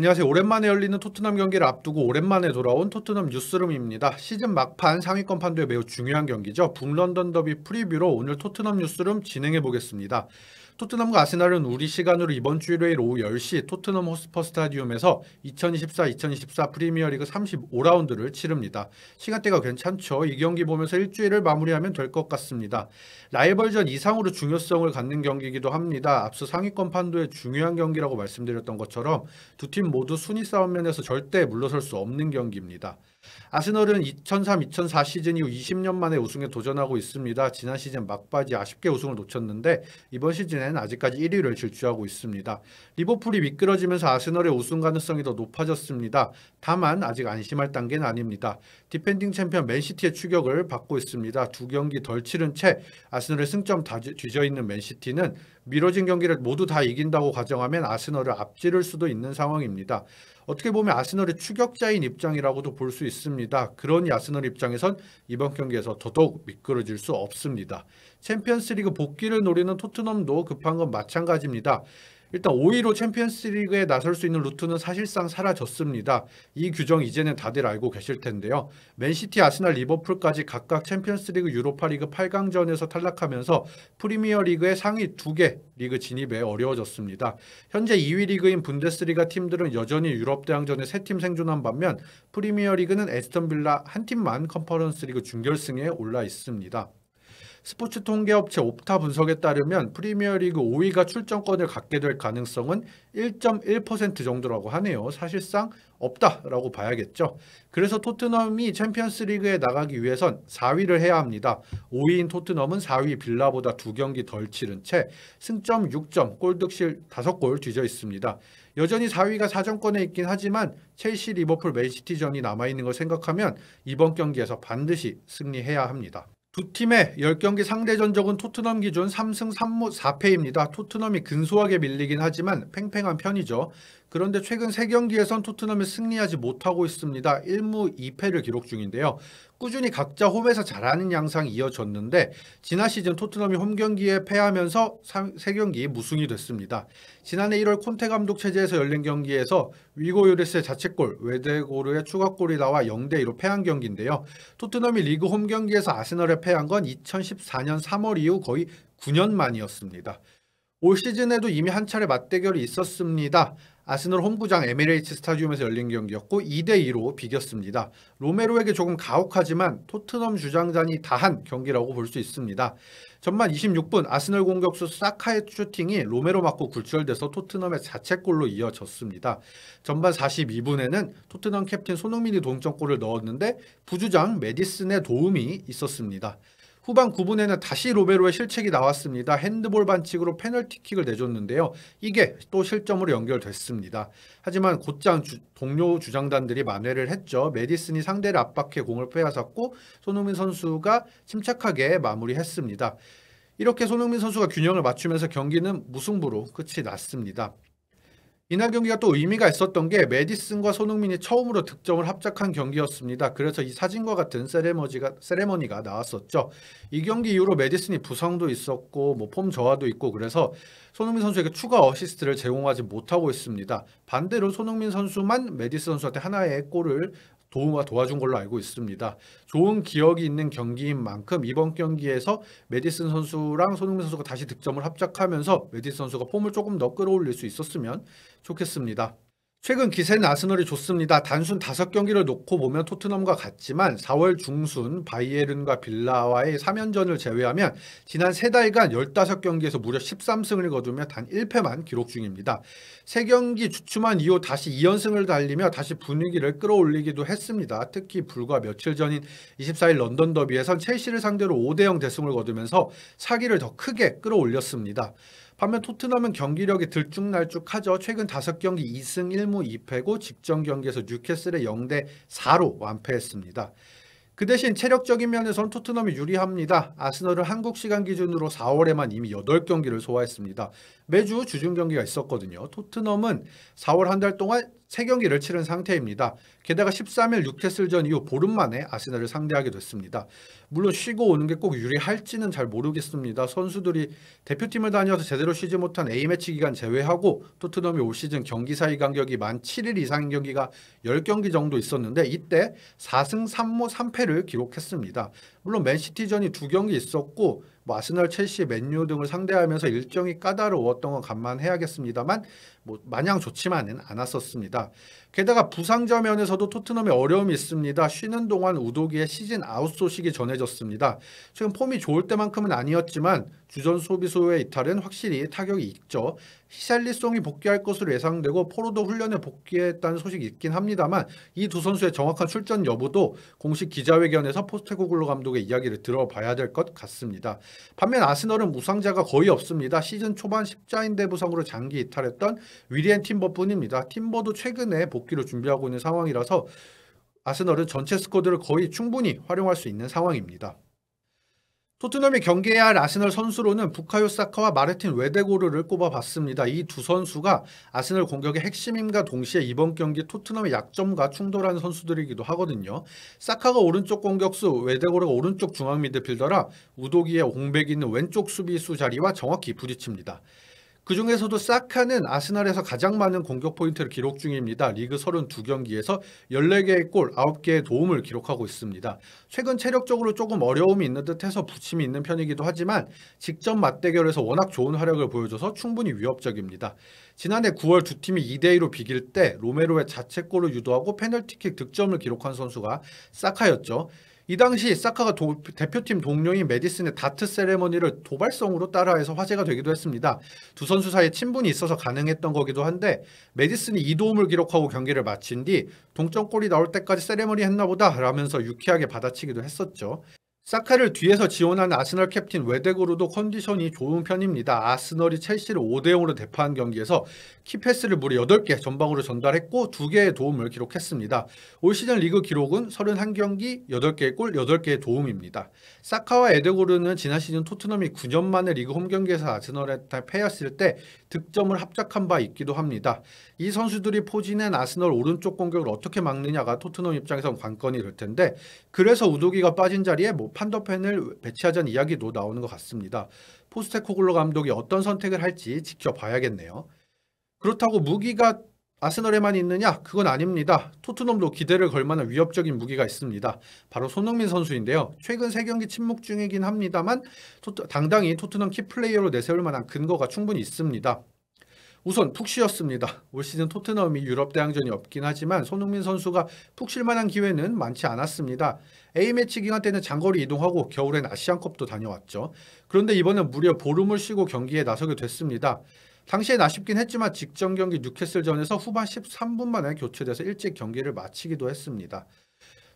안녕하세요. 오랜만에 열리는 토트넘 경기를 앞두고 오랜만에 돌아온 토트넘 뉴스룸입니다. 시즌 막판 상위권 판도에 매우 중요한 경기죠. 북런던 더비 프리뷰로 오늘 토트넘 뉴스룸 진행해 보겠습니다. 토트넘과 아스날은 우리 시간으로 이번 주 일요일 오후 10시 토트넘 호스퍼 스타디움에서 2024-2024 프리미어리그 35라운드를 치릅니다. 시간대가 괜찮죠. 이 경기 보면서 일주일을 마무리하면 될 것 같습니다. 라이벌전 이상으로 중요성을 갖는 경기이기도 합니다. 앞서 상위권 판도의 중요한 경기라고 말씀드렸던 것처럼 두 팀 모두 순위 싸움 면에서 절대 물러설 수 없는 경기입니다. 아스널은 2003-2004 시즌 이후 20년 만에 우승에 도전하고 있습니다. 지난 시즌 막바지 아쉽게 우승을 놓쳤는데 이번 시즌에는 아직까지 1위를 질주하고 있습니다. 리버풀이 미끄러지면서 아스널의 우승 가능성이 더 높아졌습니다. 다만 아직 안심할 단계는 아닙니다. 디펜딩 챔피언 맨시티의 추격을 받고 있습니다. 두 경기 덜 치른 채 아스널의 승점 다 뒤져있는 맨시티는 미뤄진 경기를 모두 다 이긴다고 가정하면 아스널을 앞지를 수도 있는 상황입니다. 어떻게 보면 아스널의 추격자인 입장이라고도 볼 수 있습니다. 그러니 아스널 입장에선 이번 경기에서 더더욱 미끄러질 수 없습니다. 챔피언스리그 복귀를 노리는 토트넘도 급한 건 마찬가지입니다. 일단 5위로 챔피언스리그에 나설 수 있는 루트는 사실상 사라졌습니다. 이 규정 이제는 다들 알고 계실 텐데요. 맨시티, 아스날, 리버풀까지 각각 챔피언스리그, 유로파리그 8강전에서 탈락하면서 프리미어리그의 상위 2개 리그 진입에 어려워졌습니다. 현재 2위 리그인 분데스리가 팀들은 여전히 유럽 대항전에 3팀 생존한 반면 프리미어리그는 에스턴빌라 한 팀만 컨퍼런스리그 준결승에 올라 있습니다. 스포츠 통계업체 옵타 분석에 따르면 프리미어리그 5위가 출전권을 갖게 될 가능성은 1.1% 정도라고 하네요. 사실상 없다라고 봐야겠죠. 그래서 토트넘이 챔피언스 리그에 나가기 위해선 4위를 해야 합니다. 5위인 토트넘은 4위 빌라보다 두 경기 덜 치른 채 승점 6점, 골득실 5골 뒤져 있습니다. 여전히 4위가 사전권에 있긴 하지만 첼시, 리버풀, 맨시티전이 남아있는 걸 생각하면 이번 경기에서 반드시 승리해야 합니다. 두 팀의 10경기 상대 전적은 토트넘 기준 3승 3무 4패입니다. 토트넘이 근소하게 밀리긴 하지만 팽팽한 편이죠. 그런데 최근 3경기에선 토트넘이 승리하지 못하고 있습니다. 1무 2패를 기록 중인데요. 꾸준히 각자 홈에서 잘하는 양상이 이어졌는데 지난 시즌 토트넘이 홈경기에 패하면서 3경기 무승이 됐습니다. 지난해 1월 콘테 감독 체제에서 열린 경기에서 위고 유리스의 자책골, 외데고르의 추가골이 나와 0대2로 패한 경기인데요. 토트넘이 리그 홈경기에서 아스널에 패한 건 2014년 3월 이후 거의 9년 만이었습니다. 올 시즌에도 이미 한 차례 맞대결이 있었습니다. 아스널 홈구장 에미레이츠 스타디움에서 열린 경기였고 2대2로 비겼습니다. 로메로에게 조금 가혹하지만 토트넘 주장단이 다한 경기라고 볼 수 있습니다. 전반 26분 아스널 공격수 사카의 슈팅이 로메로 맞고 굴절돼서 토트넘의 자책골로 이어졌습니다. 전반 42분에는 토트넘 캡틴 손흥민이 동점골을 넣었는데 부주장 메디슨의 도움이 있었습니다. 후반 9분에는 다시 로베로의 실책이 나왔습니다. 핸드볼 반칙으로 페널티킥을 내줬는데요. 이게 또 실점으로 연결됐습니다. 하지만 곧장 주, 동료 주장단들이 만회를 했죠. 메디슨이 상대를 압박해 공을 빼앗았고 손흥민 선수가 침착하게 마무리했습니다. 이렇게 손흥민 선수가 균형을 맞추면서 경기는 무승부로 끝이 났습니다. 이날 경기가 또 의미가 있었던 게 메디슨과 손흥민이 처음으로 득점을 합작한 경기였습니다. 그래서 이 사진과 같은 세레머지가, 세레머니가 나왔었죠. 이 경기 이후로 메디슨이 부상도 있었고 뭐 폼 저하도 있고 그래서 손흥민 선수에게 추가 어시스트를 제공하지 못하고 있습니다. 반대로 손흥민 선수만 메디슨 선수한테 하나의 골을 도움과 도와준 걸로 알고 있습니다. 좋은 기억이 있는 경기인 만큼 이번 경기에서 메디슨 선수랑 손흥민 선수가 다시 득점을 합작하면서 메디슨 선수가 폼을 조금 더 끌어올릴 수 있었으면 좋겠습니다. 최근 기세는 아스널이 좋습니다. 단순 5경기를 놓고 보면 토트넘과 같지만 4월 중순 바이에른과 빌라와의 3연전을 제외하면 지난 3달간 15경기에서 무려 13승을 거두며 단 1패만 기록 중입니다. 3경기 주춤한 이후 다시 2연승을 달리며 다시 분위기를 끌어올리기도 했습니다. 특히 불과 며칠 전인 24일 런던 더비에선 첼시를 상대로 5대0 대승을 거두면서 사기를 더 크게 끌어올렸습니다. 반면 토트넘은 경기력이 들쭉날쭉하죠. 최근 5경기 2승 1무 2패고 직전 경기에서 뉴캐슬의 0대 4로 완패했습니다. 그 대신 체력적인 면에선 토트넘이 유리합니다. 아스널은 한국 시간 기준으로 4월에만 이미 8경기를 소화했습니다. 매주 주중 경기가 있었거든요. 토트넘은 4월 한 달 동안 3경기를 치른 상태입니다. 게다가 13일 6테슬 전 이후 보름 만에 아스날을 상대하게 됐습니다. 물론 쉬고 오는 게 꼭 유리할지는 잘 모르겠습니다. 선수들이 대표팀을 다녀서 제대로 쉬지 못한 A매치 기간 제외하고 토트넘이 올 시즌 경기 사이 간격이 만 7일 이상인 경기가 10경기 정도 있었는데 이때 4승 3무 3패를 기록했습니다. 물론 맨시티전이 2경기 있었고 뭐 아스널, 첼시, 맨유 등을 상대하면서 일정이 까다로웠던 건 감안해야겠습니다만 뭐 마냥 좋지만은 않았었습니다. 게다가 부상자 면에서도 토트넘에 어려움이 있습니다. 쉬는 동안 우도기의 시즌 아웃 소식이 전해졌습니다. 지금 폼이 좋을 때만큼은 아니었지만 주전 소비소의 이탈은 확실히 타격이 있죠. 히샬리송이 복귀할 것으로 예상되고 포로도 훈련에 복귀했다는 소식이 있긴 합니다만 이 두 선수의 정확한 출전 여부도 공식 기자회견에서 포스테고글로 감독의 이야기를 들어봐야 될 것 같습니다. 반면 아스널은 무상자가 거의 없습니다. 시즌 초반 십자인대 부상으로 장기 이탈했던 위리엔 팀버뿐입니다. 팀버도 최근에 복귀를 준비하고 있는 상황이라서 아스널은 전체 스쿼드를 거의 충분히 활용할 수 있는 상황입니다. 토트넘이 경기해야 할 아스널 선수로는 부카요 사카와 마르틴 웨데고르를 꼽아봤습니다. 이 두 선수가 아스널 공격의 핵심임과 동시에 이번 경기 토트넘의 약점과 충돌하 선수들이기도 하거든요. 사카가 오른쪽 공격수, 웨데고르가 오른쪽 중앙 미드필더라 우도기의 공백이 있는 왼쪽 수비수 자리와 정확히 부딪힙니다. 그중에서도 사카는 아스날에서 가장 많은 공격 포인트를 기록 중입니다. 리그 32경기에서 14개의 골, 9개의 도움을 기록하고 있습니다. 최근 체력적으로 조금 어려움이 있는 듯해서 부침이 있는 편이기도 하지만 직접 맞대결에서 워낙 좋은 활약을 보여줘서 충분히 위협적입니다. 지난해 9월 두 팀이 2대2로 비길 때 로메로의 자책골을 유도하고 페널티킥 득점을 기록한 선수가 사카였죠. 이 당시 사카가 도, 대표팀 동료인 메디슨의 다트 세레머니를 도발성으로 따라해서 화제가 되기도 했습니다. 두 선수 사이에 친분이 있어서 가능했던 거기도 한데 메디슨이 이 도움을 기록하고 경기를 마친 뒤 동점골이 나올 때까지 세레머니 했나 보다 라면서 유쾌하게 받아치기도 했었죠. 사카를 뒤에서 지원한 아스널 캡틴 외덱으르도 컨디션이 좋은 편입니다. 아스널이 첼시를 5대0으로 대파한 경기에서 키패스를 무려 8개 전방으로 전달했고 2개의 도움을 기록했습니다. 올 시즌 리그 기록은 31경기 8개의 골 8개의 도움입니다. 사카와 에데고르는 지난 시즌 토트넘이 9년 만에 리그 홈경기에서 아스널에 패했을 때 득점을 합작한 바 있기도 합니다. 이 선수들이 포진한 아스널 오른쪽 공격을 어떻게 막느냐가 토트넘 입장에선 관건이 될 텐데 그래서 우도기가 빠진 자리에 뭐 판더팬을 배치하자는 이야기도 나오는 것 같습니다. 포스테코글로 감독이 어떤 선택을 할지 지켜봐야겠네요. 그렇다고 무기가 아스널에만 있느냐? 그건 아닙니다. 토트넘도 기대를 걸만한 위협적인 무기가 있습니다. 바로 손흥민 선수인데요. 최근 3경기 침묵 중이긴 합니다만 토트, 당당히 토트넘 키플레이어로 내세울 만한 근거가 충분히 있습니다. 우선 푹 쉬었습니다. 올 시즌 토트넘이 유럽 대항전이 없긴 하지만 손흥민 선수가 푹 쉴만한 기회는 많지 않았습니다. A매치 기간 때는 장거리 이동하고 겨울엔 아시안컵도 다녀왔죠. 그런데 이번엔 무려 보름을 쉬고 경기에 나서게 됐습니다. 당시엔 아쉽긴 했지만 직전 경기 뉴캐슬전에서 후반 13분 만에 교체돼서 일찍 경기를 마치기도 했습니다.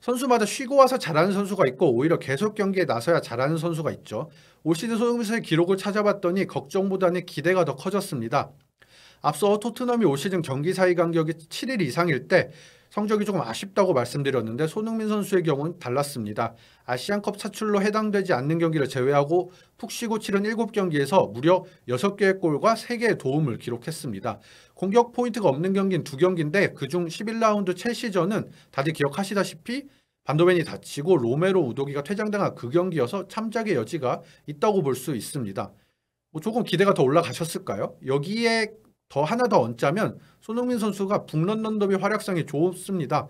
선수마다 쉬고 와서 잘하는 선수가 있고 오히려 계속 경기에 나서야 잘하는 선수가 있죠. 올 시즌 손흥민선수의 기록을 찾아봤더니 걱정보다는 기대가 더 커졌습니다. 앞서 토트넘이 올 시즌 경기 사이 간격이 7일 이상일 때 성적이 조금 아쉽다고 말씀드렸는데 손흥민 선수의 경우는 달랐습니다. 아시안컵 차출로 해당되지 않는 경기를 제외하고 푹 쉬고 치른 7경기에서 무려 6개의 골과 3개의 도움을 기록했습니다. 공격 포인트가 없는 경기는 2경기인데 그중 11라운드 첼시전은 다들 기억하시다시피 반도벤이 다치고 로메로 우도기가 퇴장당한 그 경기여서 참작의 여지가 있다고 볼 수 있습니다. 뭐 조금 기대가 더 올라가셨을까요? 여기에 더 하나 더 얹자면 손흥민 선수가 북런던 더비 활약상이 좋습니다.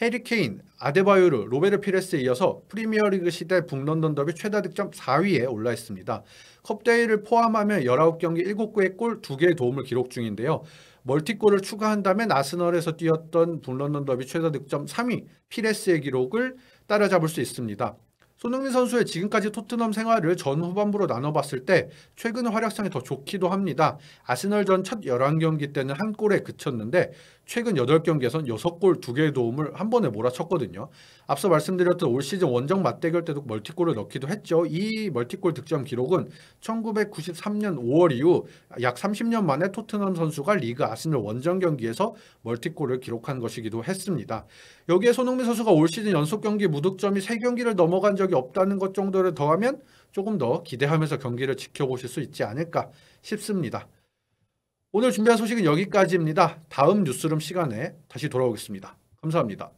해리 케인, 아데바요르, 로베르 피레스에 이어서 프리미어리그 시대 북런던 더비 최다 득점 4위에 올라 있습니다. 컵 대회를 포함하면 19경기 7골의 골 2개의 도움을 기록 중인데요. 멀티골을 추가한다면 아스널에서 뛰었던 북런던 더비 최다 득점 3위 피레스의 기록을 따라잡을 수 있습니다. 손흥민 선수의 지금까지 토트넘 생활을 전 후반부로 나눠봤을 때 최근 활약상이 더 좋기도 합니다. 아스널전 첫 11경기 때는 한 골에 그쳤는데 최근 8경기에선 6골 2개의 도움을 한 번에 몰아쳤거든요. 앞서 말씀드렸던 올 시즌 원정 맞대결 때도 멀티골을 넣기도 했죠. 이 멀티골 득점 기록은 1993년 5월 이후 약 30년 만에 토트넘 선수가 리그 아스널 원정 경기에서 멀티골을 기록한 것이기도 했습니다. 여기에 손흥민 선수가 올 시즌 연속 경기 무득점이 3경기를 넘어간 적 적이 없다는 것 정도를 더하면 조금 더 기대하면서 경기를 지켜보실 수 있지 않을까 싶습니다. 오늘 준비한 소식은 여기까지입니다. 다음 뉴스룸 시간에 다시 돌아오겠습니다. 감사합니다.